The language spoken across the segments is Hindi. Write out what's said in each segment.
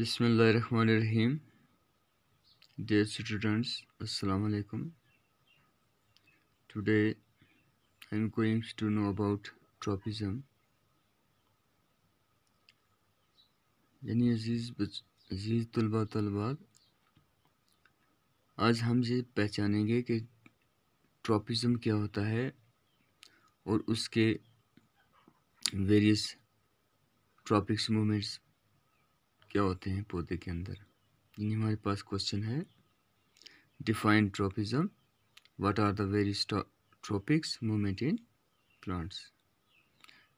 बिसमीम स्टूडेंट्स अस्सलाम वालेकुम today I am going to know about tropism यानी अजीज़ अजीज़ तलबा तलबात आज हम ये पहचानेंगे कि ट्रॉपिज़म क्या होता है और उसके वेरियस ट्रॉपिक्स मूवमेंट्स क्या होते हैं पौधे के अंदर यानी हमारे पास क्वेश्चन है define tropism what are the very tropics movement in plants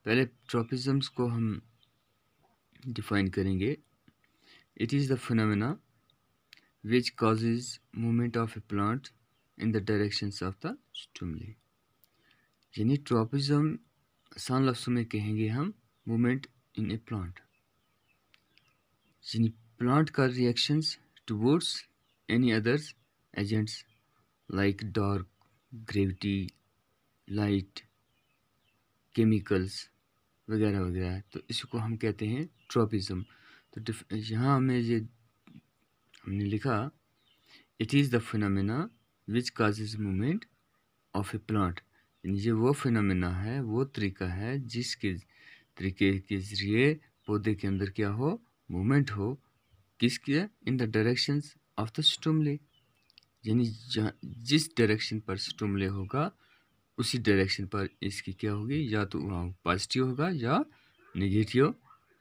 पहले ट्रॉपिज़म्स को हम डिफाइन करेंगे it is the phenomena which causes movement of a plant in the direction of the stimuli यानी ट्रॉपिज़म आसान लफ्सों में कहेंगे हम मूवमेंट इन ए प्लांट यानी प्लांट का reactions towards any others agents like dark gravity light chemicals वगैरह वगैरह तो इसको हम कहते हैं ट्रॉपिज़म तो यहाँ हमें ये हमने लिखा it is the phenomena which causes movement of a plant ये वो फिनमिना है वो तरीका है जिसके तरीके के ज़रिए पौधे के अंदर क्या हो मूवमेंट हो किसके in the direction of the stimuli यानी जिस डायरेक्शन पर स्टूमले होगा उसी डायरेक्शन पर इसकी क्या होगी या तो वहाँ पॉजिटिव होगा या नेगेटिव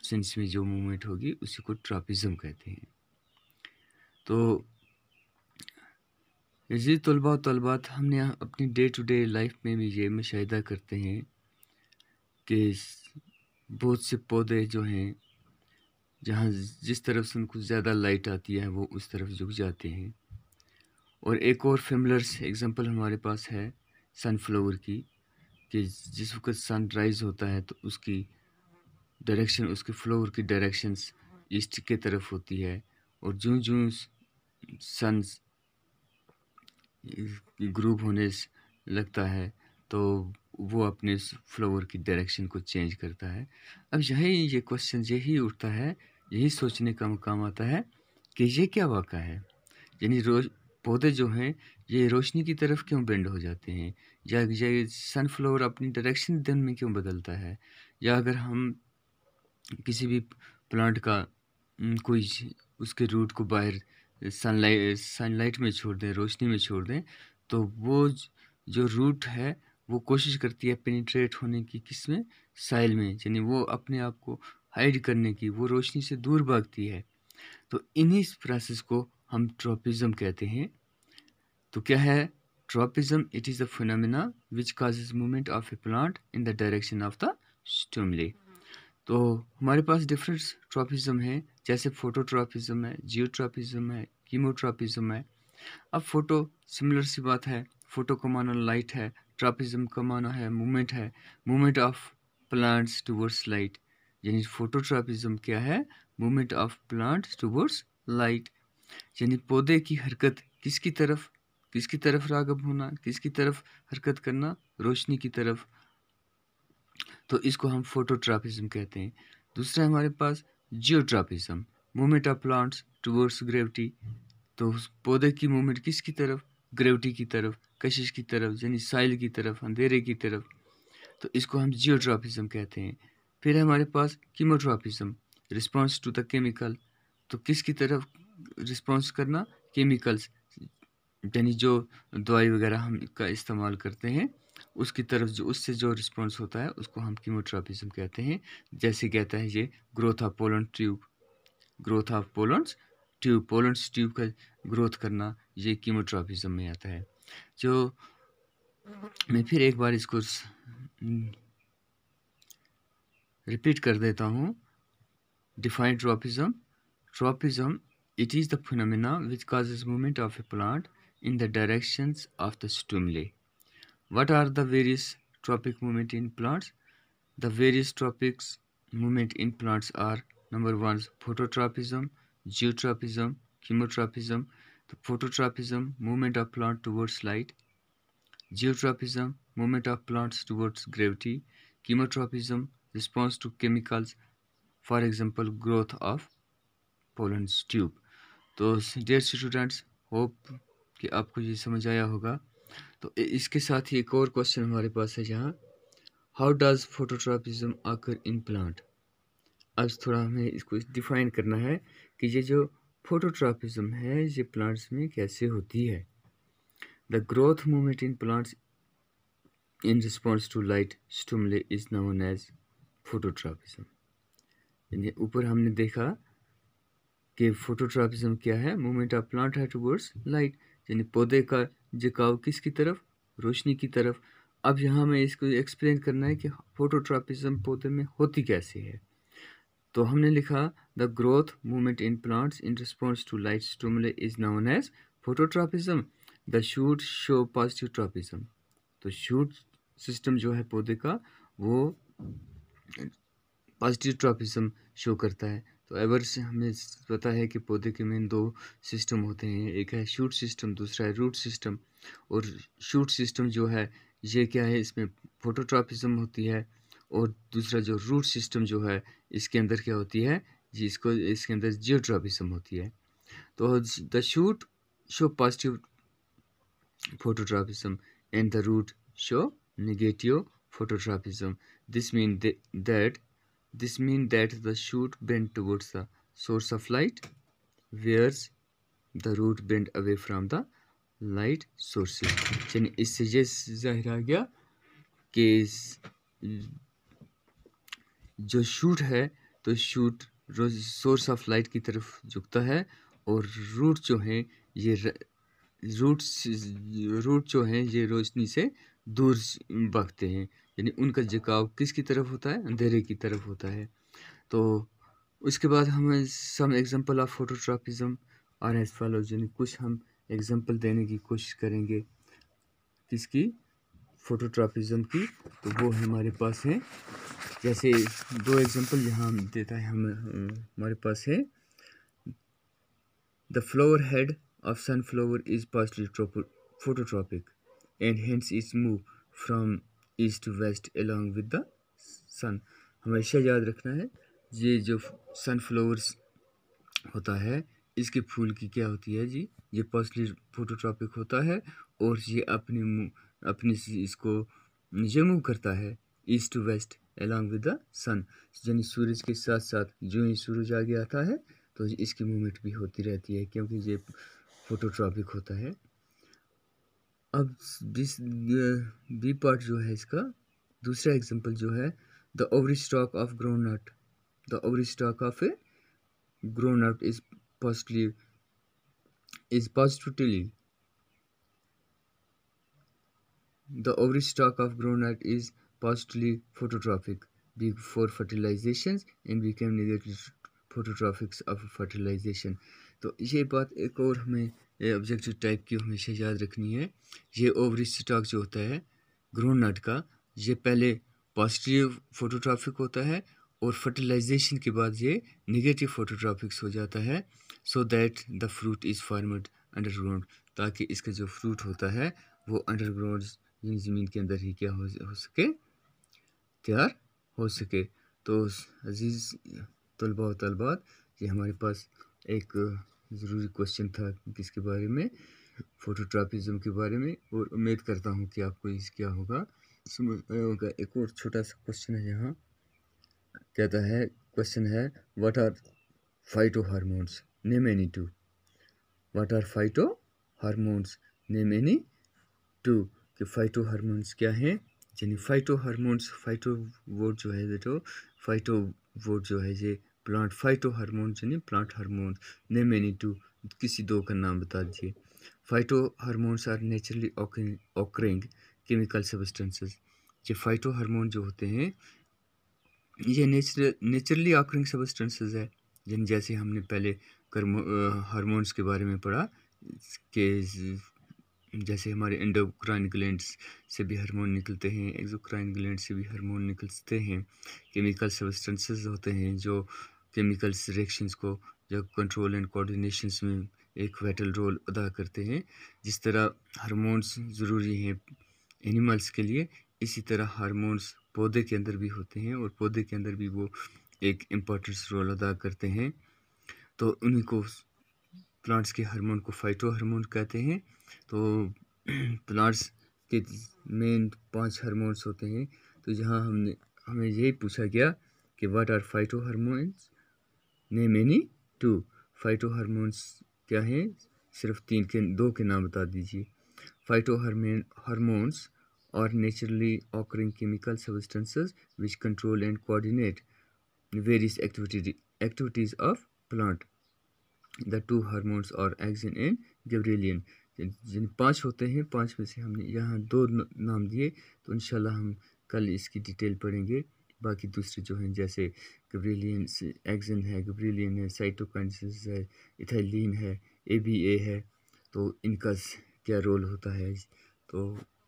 सेंस में जो मूवमेंट होगी उसी को ट्रापिज़म कहते हैं तो जी तलबा तलबात हमने अपनी डे टू डे लाइफ में भी ये मुशाह करते हैं कि बहुत से पौधे जो हैं जहाँ जिस तरफ से उनको ज़्यादा लाइट आती है वो उस तरफ झुक जाते हैं और एक और फेमलर्स एग्ज़ाम्पल हमारे पास है सनफ्लावर की कि जिस वक्त सन राइज होता है तो उसकी डायरेक्शन उसके फ्लावर की डायरेक्शंस ईस्ट के तरफ होती है और जो जो सन ग्रुप होने लगता है तो वो अपने फ्लावर की डायरेक्शन को चेंज करता है अब यही ये क्वेश्चन यही उठता है यही सोचने का मकाम आता है कि ये क्या वाक़ा है यानी रोज पौधे जो हैं ये रोशनी की तरफ क्यों बेंड हो जाते हैं या ये सनफ्लावर अपनी डायरेक्शन दिन में क्यों बदलता है या अगर हम किसी भी प्लांट का कोई उसके रूट को बाहर सनलाइट सनलाइट में छोड़ दें रोशनी में छोड़ दें तो वो जो रूट है वो कोशिश करती है पेनिट्रेट होने की किस में साइल में यानी वो अपने आप को हाइड करने की वो रोशनी से दूर भागती है तो इन्हीं प्रोसेस को हम ट्रॉपिज्म कहते हैं तो क्या है tropism it is a phenomena which causes movement of a plant in the direction of the stimuli तो हमारे पास डिफरेंट ट्रॉपिज्म हैं जैसे फोटोट्रॉपिज़म है जियोट्रॉपिज़म है कीमोट्रॉपिज़म है अब फोटो सिमिलर सी बात है फोटो का माना लाइट है ट्रॉपिज्म का माना है मूवमेंट है movement of plants towards light यानी फोटोट्रापिज्म क्या है movement of plant towards light यानी पौधे की हरकत किसकी तरफ किसकी तरफ रागब होना किसकी तरफ हरकत करना रोशनी की तरफ तो इसको हम फोटोट्रापिज्म कहते हैं दूसरा हमारे पास geotropism movement of plants towards gravity तो पौधे की मूवमेंट किसकी तरफ ग्रेविटी की तरफ कशिश की तरफ यानी साइल की तरफ अंधेरे की तरफ तो इसको हम जियोट्रापिज्म कहते हैं फिर हमारे पास chemotropism response to the chemical तो किसकी तरफ रिस्पॉन्स करना केमिकल्स यानी जो दवाई वगैरह हम का इस्तेमाल करते हैं उसकी तरफ जो उससे जो रिस्पॉन्स होता है उसको हम कीमोट्राफिज्म कहते हैं जैसे कहता है ये growth of pollen tube growth of pollen tube pollen tube का ग्रोथ करना ये कीमोट्राफिज्म में आता है जो मैं फिर एक बार इसको रिपीट कर देता हूँ define tropism tropism it is the phenomena which cause movement of a plant in the direction of the stimuli what are the various tropic movement in plants the various tropics movement in plants are number one phototropism geotropism chemotropism the phototropism movement of plant towards light geotropism movement of plants towards gravity chemotropism response to chemicals for example growth of pollen tube तो डेयर स्टूडेंट्स होप कि आपको ये समझ आया होगा तो इसके साथ ही एक और क्वेश्चन हमारे पास है जहाँ हाउ डज फोटोट्रापिज्म आकर इन प्लांट अब थोड़ा हमें इसको डिफाइन करना है कि ये जो फोटोट्रापिज्म है ये प्लांट्स में कैसे होती है the growth movement in plants in response to light stimuli is known as phototropism यानी ऊपर हमने देखा कि फोटोट्रापिज्म क्या है मूवमेंट ऑफ प्लांट है टूवर्ड्स लाइट यानी पौधे का झुकाव किसकी तरफ रोशनी की तरफ अब यहाँ हमें इसको एक्सप्लेन करना है कि फोटोट्रापिज्म पौधे में होती कैसे है तो हमने लिखा the growth movement in plants in response to light stimuli is known as phototropism the shoot show positive tropism तो शूट सिस्टम जो है पौधे का वो पॉजिटिव ट्रॉपिज्म शो करता है तो एवर से हमें पता है कि पौधे के मेन दो सिस्टम होते हैं एक है शूट सिस्टम दूसरा है रूट सिस्टम और शूट सिस्टम जो है ये क्या है इसमें फोटोट्रॉपिज्म होती है और दूसरा जो रूट सिस्टम जो है इसके अंदर क्या होती है जी इसको इसके अंदर जियोट्रॉफिज्म होती है तो the shoot show positive phototropism and the root show negative phototropism. This means th that this means that the shoot bent towards the source of light, whereas the root bent away from the light sources. यानी इससे ये जाहिर आ गया कि जो शूट है तो शूट सोर्स ऑफ लाइट की तरफ झुकता है और रूट जो हैं ये रूट रूट जो हैं ये रोशनी से दूर भागते हैं यानी उनका झुकाव किसकी तरफ होता है अंधेरे की तरफ होता है तो उसके बाद हम सम एग्जांपल ऑफ फोटोट्रापिज्म और एस्ट्रोलॉजी यानी कुछ हम एग्जांपल देने की कोशिश करेंगे किसकी फोटोट्रापिज्म की तो वो हमारे पास है जैसे दो एग्जांपल यहाँ देता है हम हमारे पास है the flower head of sunflower is partially phototropic and hence is move from east west along with the sun हमेशा याद रखना है ये जो सनफ्लावर्स होता है इसके फूल की क्या होती है जी ये पॉसली फोटोट्रॉपिक होता है और ये अपने अपने इसको ये मूव करता है east to west along with the sun यानी सूरज के साथ साथ जो ही सूरज आगे आता है तो इसकी मूवमेंट भी होती रहती है क्योंकि ये फोटोट्रॉपिक होता है अब बीस बी पार्ट जो है इसका दूसरा एग्जांपल जो है the ovary stalk of groundnut the ovary stalk of a groundnut is positive is positively the ovary stalk of groundnut is positively phototropic before fertilization in become negative phototropics of fertilization तो ये बात एक और हमें ये ऑब्जेक्टिव टाइप की हमेशा याद रखनी है ये ओवरी स्टॉक जो होता है ग्रोन नट का ये पहले पॉजिटिव फोटोट्रॉफिक होता है और फर्टिलाइजेशन के बाद ये निगेटिव फोटोट्रॉफिक्स हो जाता है so that the fruit is formed underground ताकि इसका जो फ्रूट होता है वो अंडरग्राउंड ज़मीन के अंदर ही क्या हो, हो सके तैयार हो सके तो अजीज़ तलबा तलबात ये हमारे पास एक ज़रूरी क्वेश्चन था किसके बारे में फोटोट्रापिज़म के बारे में और उम्मीद करता हूँ कि आपको इस क्या होगा समझ आया होगा एक और छोटा सा क्वेश्चन है यहाँ कहता है क्वेश्चन है what are phyto hormones name any two what are phyto hormones name any two कि फाइटो हारमोन्स क्या हैं यानी फाइटो हारमोन्स फाइटो वर्ड जो है बेटो फाइटो वर्ड जो है ये प्लांट फाइटो हारमोन यानी plant hormone name any two तो किसी दो का नाम बता दिए phyto hormones are naturally occurring chemical substances ये फाइटो हारमोन जो होते हैं ये नेचुरली ऑकरिंग सब्सटेंसेस है जिन जैसे हमने पहले हारमोनस के बारे में पढ़ा के जैसे हमारे एंडोक्राइन ग्लैंड से भी हार्मोन निकलते हैं एक्जोक्राइन ग्लैंड से भी हार्मोन निकलते हैं केमिकल सब्सटेंसेस होते हैं जो केमिकल्स रिएक्शंस को जो कंट्रोल एंड कोऑर्डिनेशंस में एक वेटल रोल अदा करते हैं जिस तरह हारमोन्स ज़रूरी हैं एनिमल्स के लिए इसी तरह हारमोन्स पौधे के अंदर भी होते हैं और पौधे के अंदर भी वो एक इम्पॉर्टेंस रोल अदा करते हैं तो उन्हीं को प्लांट्स के हार्मोन को फाइटो हार्मोन कहते हैं तो प्लांट्स के मेन पांच हार्मोन्स होते हैं तो यहाँ हमने हमें यही पूछा गया कि what are phyto hormones name any two phyto hormones क्या है सिर्फ तीन के दो के नाम बता दीजिए phyto hormones are naturally occurring chemical substances which control and coordinate various activity activities of plant the two hormones are axin and gibberellin जिन पांच होते हैं पांच में से हमने यहाँ दो नाम दिए तो इंशाल्लाह हम कल इसकी डिटेल पढ़ेंगे बाकी दूसरे जो हैं जैसे गब्रेलिन एक्जन है गब्रेलिन है साइटोकाइनसिस है इथाइलिन है ए बी ए है तो इनका क्या रोल होता है तो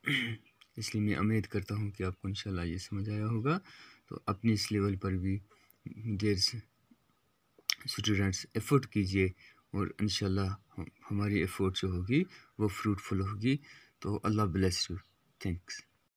इसलिए मैं उम्मीद करता हूँ कि आपको इंशाल्लाह ये समझ आया होगा तो अपने इस लेवल पर भी देर स्टूडेंट्स एफर्ट कीजिए और इंशाल्लाह हमारी एफर्ट जो होगी वो फ्रूटफुल होगी तो अल्लाह ब्लेस यू थैंक्स